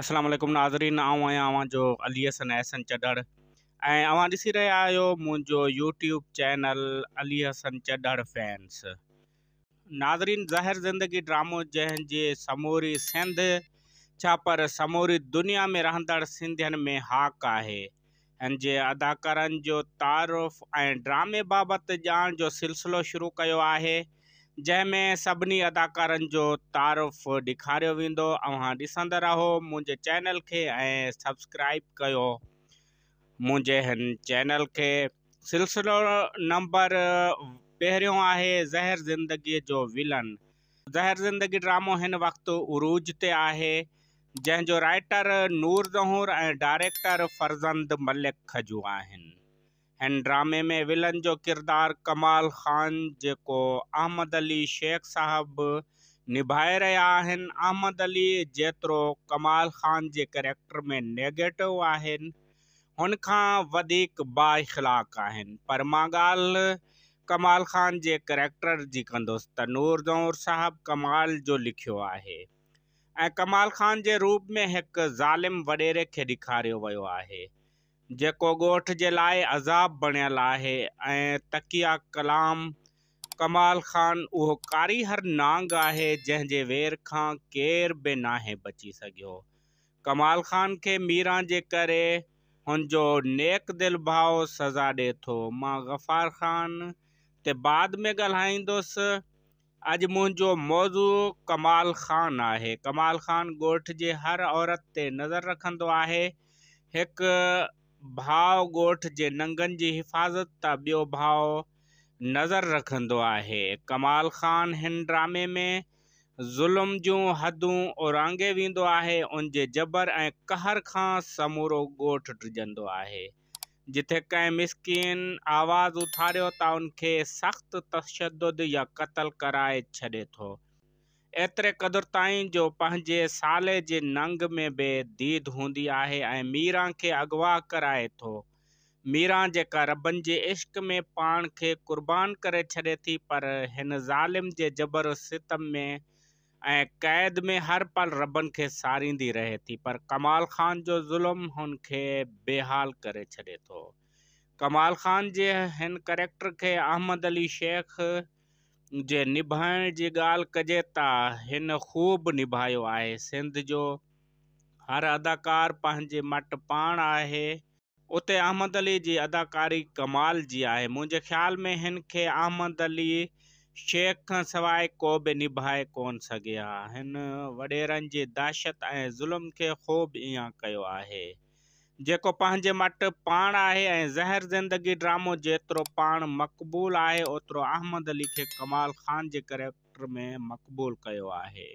असलम नाज़रीन आऊं जो अली हसन एहसन चडड़ ऐं अवां ॾिसी रहिया यूट्यूब चैनल अली हसन चडड़ फैंस नाज़रीन ज़ाहिर ज़िंदगी ड्रामो जंहिंजे समूरी सिंध छा पर समूरी दुनिया में रहदड़ सिंधियन में हाक है हिन जे अदाकार जो तारुफ़ ए ड्रामे बाबत जान जो सिलसिलो शुरू किया है जंहिंमें सभिनी अदाकारनि जो तारफ़ु ॾेखारियो वेंदो तव्हां ॾिसंदा रहो मुंहिंजे चैनल खे ऐं सब्सक्राइब कयो मुंहिंजे हिन चैनल खे सिलसिलो नंबर पहिरियों आहे ज़हर ज़िंदगीअ जो विलन ज़हर ज़िंदगी ड्रामो हिन वक़्तु उरूज ते आहे जंहिंजो राइटर नूर ज़हूर ऐं डायरेक्टर फर्ज़ंद मलिक खजू आहिनि इन ड्रामे में विलन जो किरदार कमाल खान जेको अहमद अली शेख साहब निभाए रहा अहमद अली जो कमाल खान के कैरेक्टर में नेगेटिव आहिनि हुन पर मां कमाल ख़ान के करेक्टर की कंदुसि त नूर ज़ौर साहब कमाल जो लिखो है ऐं कमाल ख़ान के रूप में एक ज़ालिम वडेरे के ॾेखारियो वियो है जेको ॻोठ जे लाइ अज़ाब बणियल है तकिया कलाम कमाल ख़ान उहो कारी हर नांग है जैसे वेर खां केर बि नाहे बची सघियो कमाल ख़ान खे मीरा जे करे हुनजो नेक दिल भाव सज़ा दे थो मां गफ़ार ख़ान ते बाद में ॻाल्हाईंदुसि अज मुंहिंजो मौज़ू कमाल ख़ान है कमाल ख़ान गोठ जे हर औरत ते नज़र रखंदो है हिकु भाव ॻोठ जे नगनि जी हिफ़ाज़त त ॿियो भाउ नज़र रखंदो आहे कमाल ख़ान हिन ड्रामे में ज़ुल्म जूं हदूं ओरांगे वेंदो आहे उन जे जबर ऐं कहर खां समूरो ॻोठु डिॼंदो आहे जिथे कंहिं मिसकिन आवाज़ु उथारियो त उनखे सख़्तु तशदु या क़तलु कराए छॾे थो एतिरे क़दुरु ताईं जो पंहिंजे साले जे नंग में बि दीद हूंदी आहे ऐं मीरा के अगवा कराए तो मीरा जेका रबन जे इश्क में पान के क़ुर्बान करे छॾे थी पर हिन ज़ालिम जे जबर सितम में ऐं क़ैद में हर पल रबन के सारींदी रहे थी पर कमाल ख़ान जो ज़ुल्म हुन बेहाल करे छॾे थो कमाल ख़ान जे हिन करेक्टर के अहमद अली शेख जे निभाइण जी ॻाल्हि कजे त हिन ख़ूब निभायो आहे सिंध जो हर अदाकार पंहिंजे मट पाण आहे उते अहमद अली जी अदाकारी कमाल जी आहे मुंहिंजे ख़्याल में हिन खे अहमद अली शेख खां सवाइ को बि निभाए कोन सघे आहे हिन वॾेरनि जी दहशत ऐं ज़ुल्म खे ख़ूब ईअं कयो आहे जेको पंहिंजे मटि पाण आहे ऐं ज़हर ज़िंदगी ड्रामो जेतिरो पाण मक़बूलु आहे ओतिरो अहमद अली खे कमाल ख़ान जे करेक्टर में मक़बूलु कयो आहे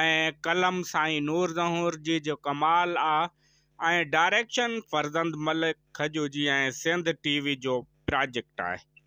ऐं कलम साईं नूर ज़हूर जी जो कमाल आहे ऐं डायरेक्शन फर्ज़ंद मलिक खजू जी ऐं सिंध टीवी जो प्रोजेक्ट आहे